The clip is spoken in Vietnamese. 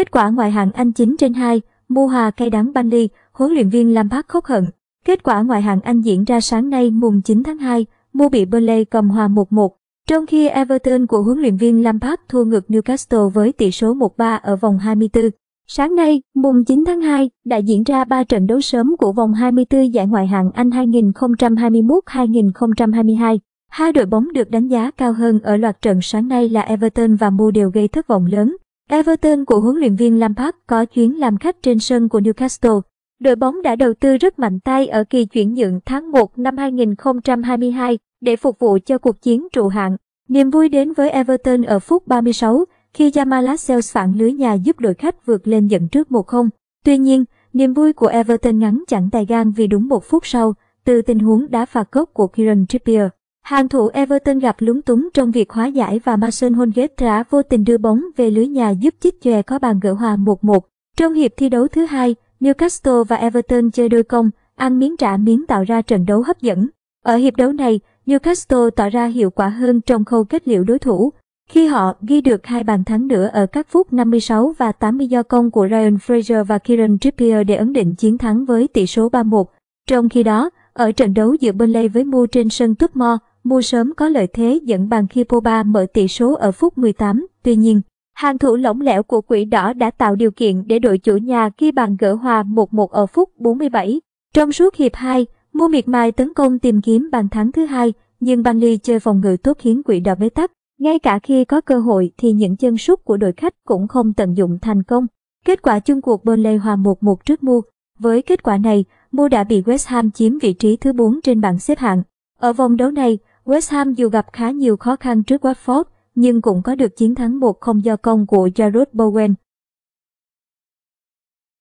Kết quả ngoại hạng Anh 9 trên 2, mua hòa cay đắng Burnley, huấn luyện viên Lampard khóc hận. Kết quả ngoại hạng Anh diễn ra sáng nay mùng 9 tháng 2, mua bị Burnley cầm hòa 1-1. Trong khi Everton của huấn luyện viên Lampard thua ngược Newcastle với tỷ số 1-3 ở vòng 24. Sáng nay, mùng 9 tháng 2, đã diễn ra 3 trận đấu sớm của vòng 24 giải ngoại hạng Anh 2021-2022. Hai đội bóng được đánh giá cao hơn ở loạt trận sáng nay là Everton và Mu đều gây thất vọng lớn. Everton của huấn luyện viên Lampard có chuyến làm khách trên sân của Newcastle. Đội bóng đã đầu tư rất mạnh tay ở kỳ chuyển nhượng tháng 1 năm 2022 để phục vụ cho cuộc chiến trụ hạng. Niềm vui đến với Everton ở phút 36 khi Jamal Lascelles phản lưới nhà giúp đội khách vượt lên dẫn trước 1-0. Tuy nhiên, niềm vui của Everton ngắn chẳng tài gan vì đúng một phút sau, từ tình huống đá phạt góc của Kieran Trippier. Hàng thủ Everton gặp lúng túng trong việc hóa giải và Mason Holgate vô tình đưa bóng về lưới nhà giúp chích chòe có bàn gỡ hòa 1-1. Trong hiệp thi đấu thứ hai, Newcastle và Everton chơi đôi công, ăn miếng trả miếng tạo ra trận đấu hấp dẫn. Ở hiệp đấu này, Newcastle tỏ ra hiệu quả hơn trong khâu kết liễu đối thủ, khi họ ghi được hai bàn thắng nữa ở các phút 56 và 80 do công của Ryan Fraser và Kieran Trippier để ấn định chiến thắng với tỷ số 3-1. Trong khi đó, ở trận đấu giữa Burnley với Mu trên sân Tupmore, mua sớm có lợi thế dẫn bàn khi Pogba mở tỷ số ở phút 18. Tuy nhiên, hàng thủ lỏng lẻo của quỷ đỏ đã tạo điều kiện để đội chủ nhà ghi bàn gỡ hòa 1-1 ở phút 47. Trong suốt hiệp 2, mua miệt mài tấn công tìm kiếm bàn thắng thứ hai, nhưng Burnley chơi phòng ngự tốt khiến quỷ đỏ bế tắc. Ngay cả khi có cơ hội thì những chân sút của đội khách cũng không tận dụng thành công. Kết quả chung cuộc Burnley hòa 1-1 trước Mua. Với kết quả này, Mua đã bị West Ham chiếm vị trí thứ 4 trên bảng xếp hạng. Ở vòng đấu này, West Ham dù gặp khá nhiều khó khăn trước Watford, nhưng cũng có được chiến thắng 1-0 do công của Jarrod Bowen